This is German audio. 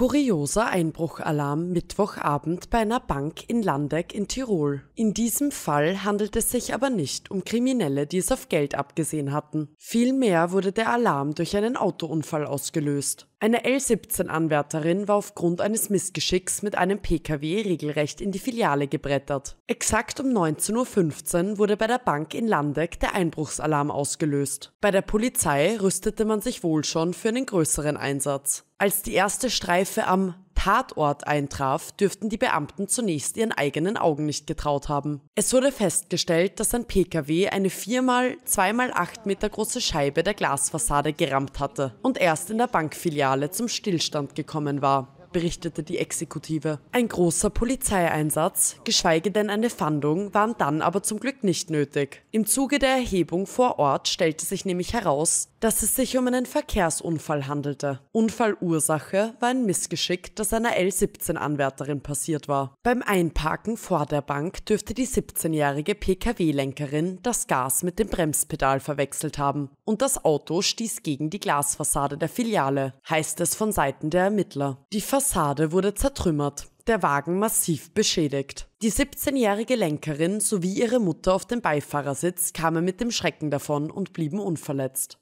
Kurioser Einbruchalarm Mittwochabend bei einer Bank in Landeck in Tirol. In diesem Fall handelt es sich aber nicht um Kriminelle, die es auf Geld abgesehen hatten. Vielmehr wurde der Alarm durch einen Autounfall ausgelöst. Eine L17-Anwärterin war aufgrund eines Missgeschicks mit einem PKW regelrecht in die Filiale gebrettert. Exakt um 19.15 Uhr wurde bei der Bank in Landeck der Einbruchsalarm ausgelöst. Bei der Polizei rüstete man sich wohl schon für einen größeren Einsatz. Als die erste Streife am Tatort eintraf, dürften die Beamten zunächst ihren eigenen Augen nicht getraut haben. Es wurde festgestellt, dass ein Pkw eine 4x2x8 Meter große Scheibe der Glasfassade gerammt hatte und erst in der Bankfiliale zum Stillstand gekommen war berichtete die Exekutive. Ein großer Polizeieinsatz, geschweige denn eine Fahndung, waren dann aber zum Glück nicht nötig. Im Zuge der Erhebung vor Ort stellte sich nämlich heraus, dass es sich um einen Verkehrsunfall handelte. Unfallursache war ein Missgeschick, das einer L17-Anwärterin passiert war. Beim Einparken vor der Bank dürfte die 17-jährige PKW-Lenkerin das Gas mit dem Bremspedal verwechselt haben und das Auto stieß gegen die Glasfassade der Filiale, heißt es von Seiten der Ermittler. Die Vers Fassade wurde zertrümmert, der Wagen massiv beschädigt. Die 17-jährige Lenkerin sowie ihre Mutter auf dem Beifahrersitz kamen mit dem Schrecken davon und blieben unverletzt.